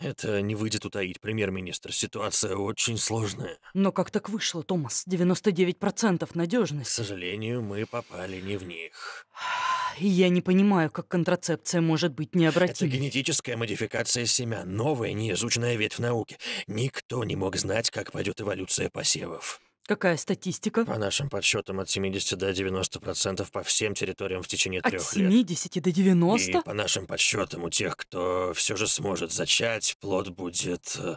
Это не выйдет утаить, премьер-министр. Ситуация очень сложная. Но как так вышло, Томас? 99% надежность. К сожалению, мы попали не в них. Я не понимаю, как контрацепция может быть необратимой. Это генетическая модификация семян, новая неизученная ветвь науки. Никто не мог знать, как пойдет эволюция посевов. Какая статистика? По нашим подсчетам, от 70 до 90% по всем территориям в течение трех лет. От 70 до 90? И по нашим подсчетам, у тех, кто все же сможет зачать, плод будет э,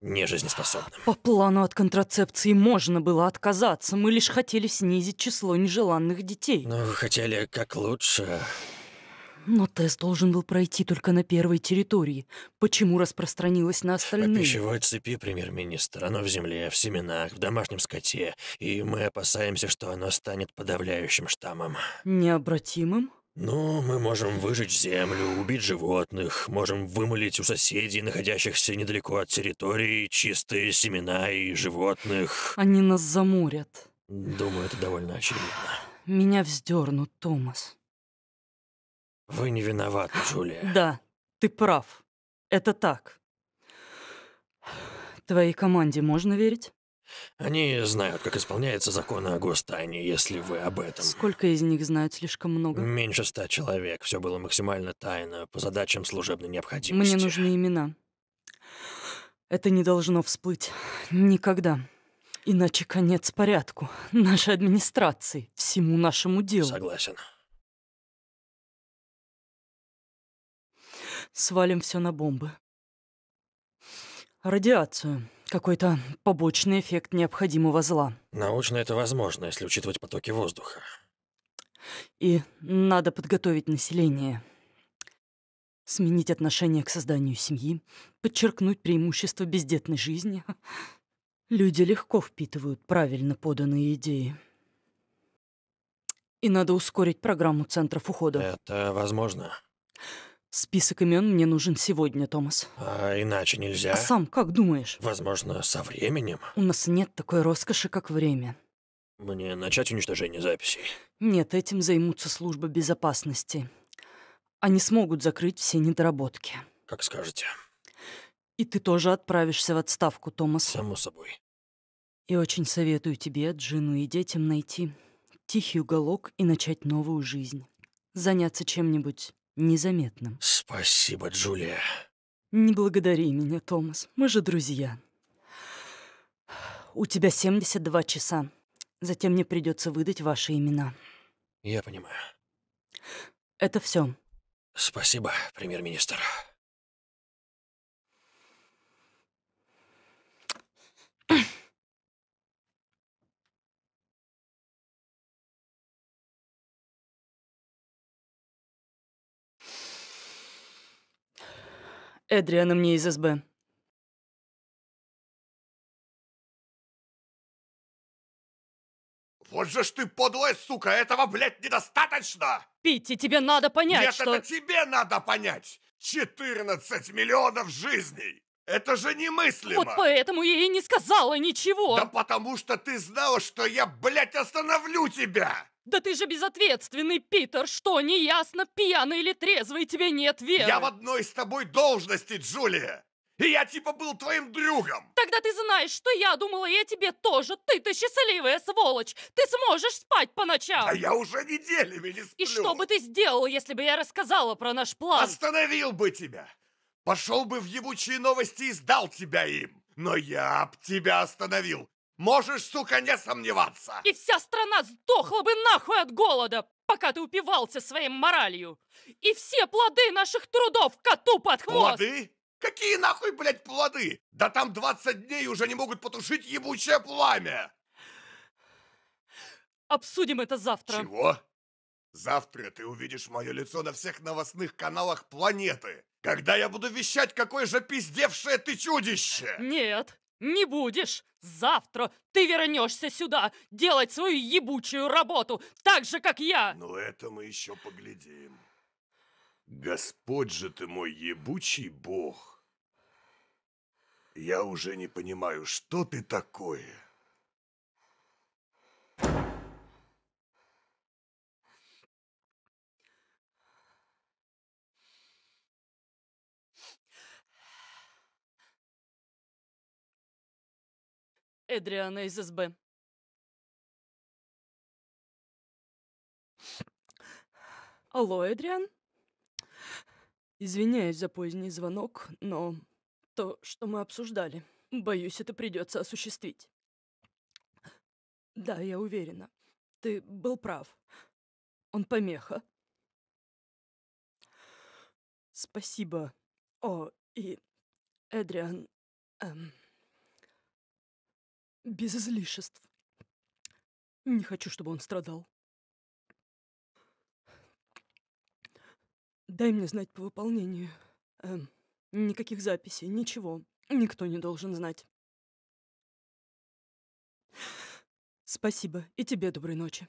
нежизнеспособным. По плану от контрацепции можно было отказаться. Мы лишь хотели снизить число нежеланных детей. Ну, вы хотели как лучше. Но тест должен был пройти только на первой территории. Почему распространилось на остальные? О пищевой цепи, премьер-министр. Оно в земле, в семенах, в домашнем скоте. И мы опасаемся, что оно станет подавляющим штаммом. Необратимым? Ну, мы можем выжить землю, убить животных, можем вымолить у соседей, находящихся недалеко от территории, чистые семена и животных. Они нас заморят. Думаю, это довольно очевидно. Меня вздернут, Томас. Вы не виноваты, Джулия. Да, ты прав. Это так. Твоей команде можно верить? Они знают, как исполняется закон о Густане, если вы об этом. Сколько из них знают слишком много? Меньше ста человек. Все было максимально тайно, по задачам служебной необходимости. Мне нужны имена. Это не должно всплыть. Никогда. Иначе конец порядку, нашей администрации, всему нашему делу. Согласен. свалим все на бомбы. Радиацию. Какой-то побочный эффект необходимого зла. Научно это возможно, если учитывать потоки воздуха. И надо подготовить население. Сменить отношение к созданию семьи, подчеркнуть преимущество бездетной жизни. Люди легко впитывают правильно поданные идеи. И надо ускорить программу центров ухода. Это возможно. Список имен мне нужен сегодня, Томас. А иначе нельзя? А сам как думаешь? Возможно, со временем. У нас нет такой роскоши, как время. Мне начать уничтожение записей? Нет, этим займутся службы безопасности. Они смогут закрыть все недоработки. Как скажете. И ты тоже отправишься в отставку, Томас. Само собой. И очень советую тебе, Джину и детям найти тихий уголок и начать новую жизнь. Заняться чем-нибудь незаметным. «Спасибо, Джулия». «Не благодари меня, Томас. Мы же друзья. У тебя 72 часа. Затем мне придется выдать ваши имена». «Я понимаю». «Это все. «Спасибо, премьер-министр». Эдрианом не из СБ. Вот же ж ты подлая сука, этого, блядь, недостаточно! Питти, тебе надо понять, Нет, что... это тебе надо понять! 14 миллионов жизней! Это же немыслимо! Вот поэтому я и не сказала ничего! Да потому что ты знала, что я, блядь, остановлю тебя! Да ты же безответственный, Питер! Что, неясно, пьяный или трезвый, тебе нет веры? Я в одной с тобой должности, Джулия! И я типа был твоим другом! Тогда ты знаешь, что я думала я тебе тоже! Ты-то счастливая сволочь! Ты сможешь спать по ночам! А я уже неделями не сплю! И что бы ты сделал, если бы я рассказала про наш план? Остановил бы тебя! Пошел бы в ебучие новости и сдал тебя им! Но я б тебя остановил! Можешь, сука, не сомневаться! И вся страна сдохла бы нахуй от голода, пока ты упивался своей моралью! И все плоды наших трудов коту под хвост! Плоды? Какие нахуй, блядь, плоды? Да там 20 дней уже не могут потушить ебучее пламя! Обсудим это завтра. Чего? Завтра ты увидишь мое лицо на всех новостных каналах планеты, когда я буду вещать, какое же пиздевшее ты чудище! Нет, «Не будешь! Завтра ты вернешься сюда делать свою ебучую работу, так же, как я!» «Но это мы еще поглядим. Господь же ты мой ебучий бог! Я уже не понимаю, что ты такое!» Эдриана из СБ. Алло, Эдриан? Извиняюсь за поздний звонок, но то, что мы обсуждали, боюсь, это придется осуществить. Да, я уверена. Ты был прав. Он помеха. Спасибо. О, и Эдриан... Эм... Без излишеств. Не хочу, чтобы он страдал. Дай мне знать по выполнению. Эм, никаких записей, ничего. Никто не должен знать. Спасибо и тебе доброй ночи.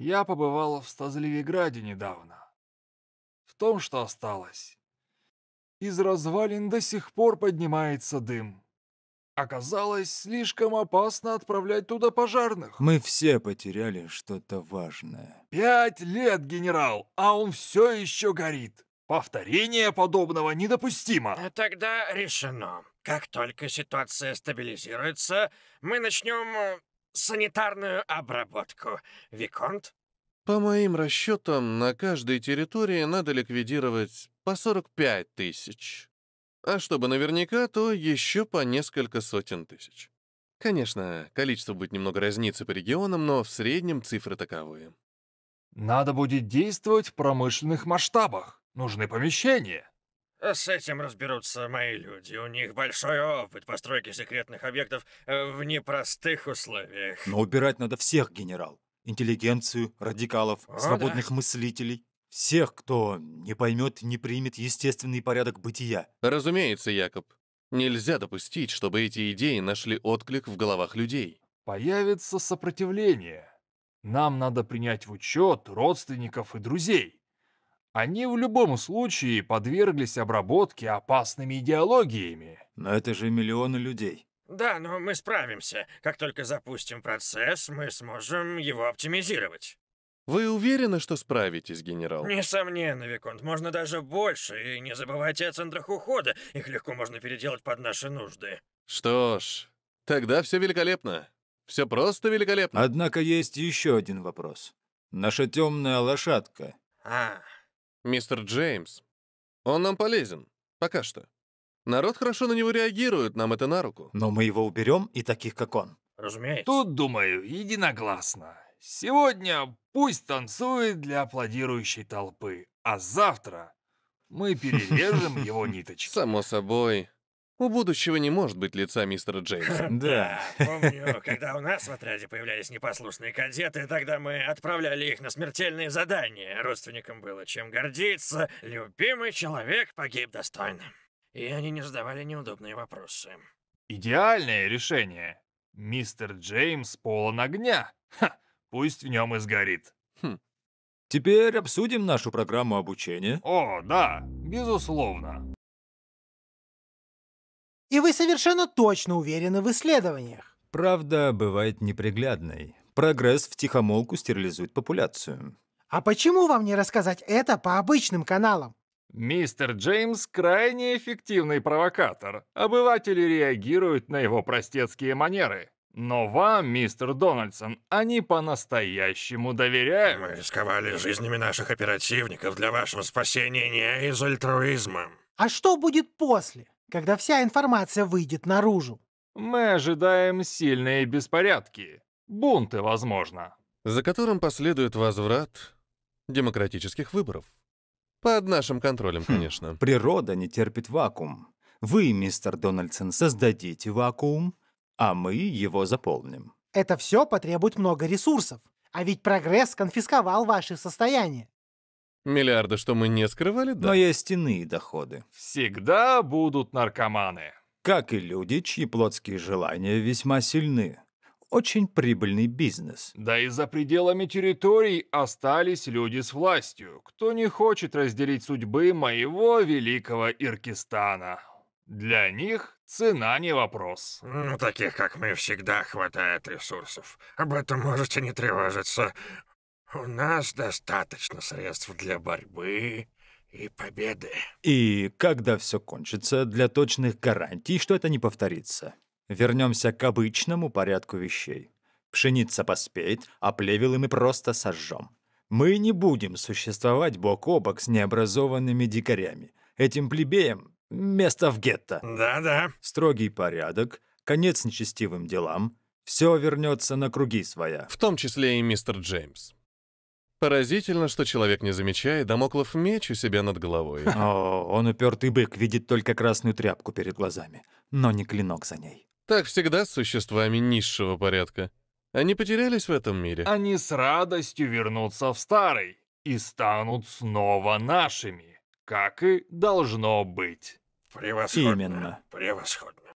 Я побывал в Стазливеграде недавно. В том, что осталось. Из развалин до сих пор поднимается дым. Оказалось, слишком опасно отправлять туда пожарных. Мы все потеряли что-то важное. Пять лет, генерал, а он все еще горит. Повторение подобного недопустимо. А тогда решено. Как только ситуация стабилизируется, мы начнем э, санитарную обработку, Виконт?» «По моим расчетам, на каждой территории надо ликвидировать по 45 тысяч. А чтобы наверняка, то еще по несколько сотен тысяч. Конечно, количество будет немного разниться по регионам, но в среднем цифры таковые». «Надо будет действовать в промышленных масштабах. Нужны помещения». С этим разберутся мои люди. У них большой опыт постройки секретных объектов э, в непростых условиях. Но убирать надо всех, генерал. Интеллигенцию, радикалов, О, свободных да. мыслителей. Всех, кто не поймет, не примет естественный порядок бытия. Разумеется, Якоб. Нельзя допустить, чтобы эти идеи нашли отклик в головах людей. Появится сопротивление. Нам надо принять в учет родственников и друзей. Они в любом случае подверглись обработке опасными идеологиями. Но это же миллионы людей. Да, но мы справимся. Как только запустим процесс, мы сможем его оптимизировать. Вы уверены, что справитесь, генерал? Несомненно, Виконт. Можно даже больше. И не забывайте о центрах ухода. Их легко можно переделать под наши нужды. Что ж, тогда все великолепно. Все просто великолепно. Однако есть еще один вопрос. Наша темная лошадка. А, мистер Джеймс. Он нам полезен. Пока что. Народ хорошо на него реагирует, нам это на руку. Но мы его уберем, и таких, как он. Разумеется. Тут, думаю, единогласно. Сегодня пусть танцует для аплодирующей толпы, а завтра мы перережем его ниточки. Само собой. У будущего не может быть лица мистера Джеймса. Да. Помню, когда у нас в отряде появлялись непослушные кадеты, тогда мы отправляли их на смертельные задания. Родственникам было чем гордиться. Любимый человек погиб достойно. И они не задавали неудобные вопросы. Идеальное решение. Мистер Джеймс полон огня. Ха, пусть в нем и сгорит. Хм. Теперь обсудим нашу программу обучения. О, да, безусловно. И вы совершенно точно уверены в исследованиях. Правда бывает неприглядной. Прогресс в тихомолку стерилизует популяцию. А почему вам не рассказать это по обычным каналам? Мистер Джеймс крайне эффективный провокатор. Обыватели реагируют на его простецкие манеры. Но вам, мистер Дональдсон, они по-настоящему доверяют. Мы рисковали жизнями наших оперативников для вашего спасения не из альтруизма. А что будет после? когда вся информация выйдет наружу. Мы ожидаем сильные беспорядки, бунты, возможно. За которым последует возврат демократических выборов. Под нашим контролем, хм, конечно. Хм, природа не терпит вакуум. Вы, мистер Дональдсон, создадите вакуум, а мы его заполним. Это все потребует много ресурсов. А ведь прогресс конфисковал ваши состояния. Миллиарды, что мы не скрывали, да. Но есть иные доходы. Всегда будут наркоманы. Как и люди, чьи плотские желания весьма сильны. Очень прибыльный бизнес. Да и за пределами территорий остались люди с властью, кто не хочет разделить судьбы моего великого Иркистана. Для них цена не вопрос. Ну, таких, как мы, всегда хватает ресурсов. Об этом можете не тревожиться. «У нас достаточно средств для борьбы и победы». И когда все кончится, для точных гарантий, что это не повторится. Вернемся к обычному порядку вещей. Пшеница поспеет, а плевелы мы просто сожжем. Мы не будем существовать бок о бок с необразованными дикарями. Этим плебеем, место в гетто. Да-да. Строгий порядок, конец нечестивым делам. Все вернется на круги своя. В том числе и мистер Джеймс. Поразительно, что человек не замечает домоклов меч у себя над головой. О, он упертый бык, видит только красную тряпку перед глазами, но не клинок за ней. Так всегда с существами низшего порядка. Они потерялись в этом мире. Они с радостью вернутся в старый и станут снова нашими, как и должно быть. Превосходно. Именно. Превосходно.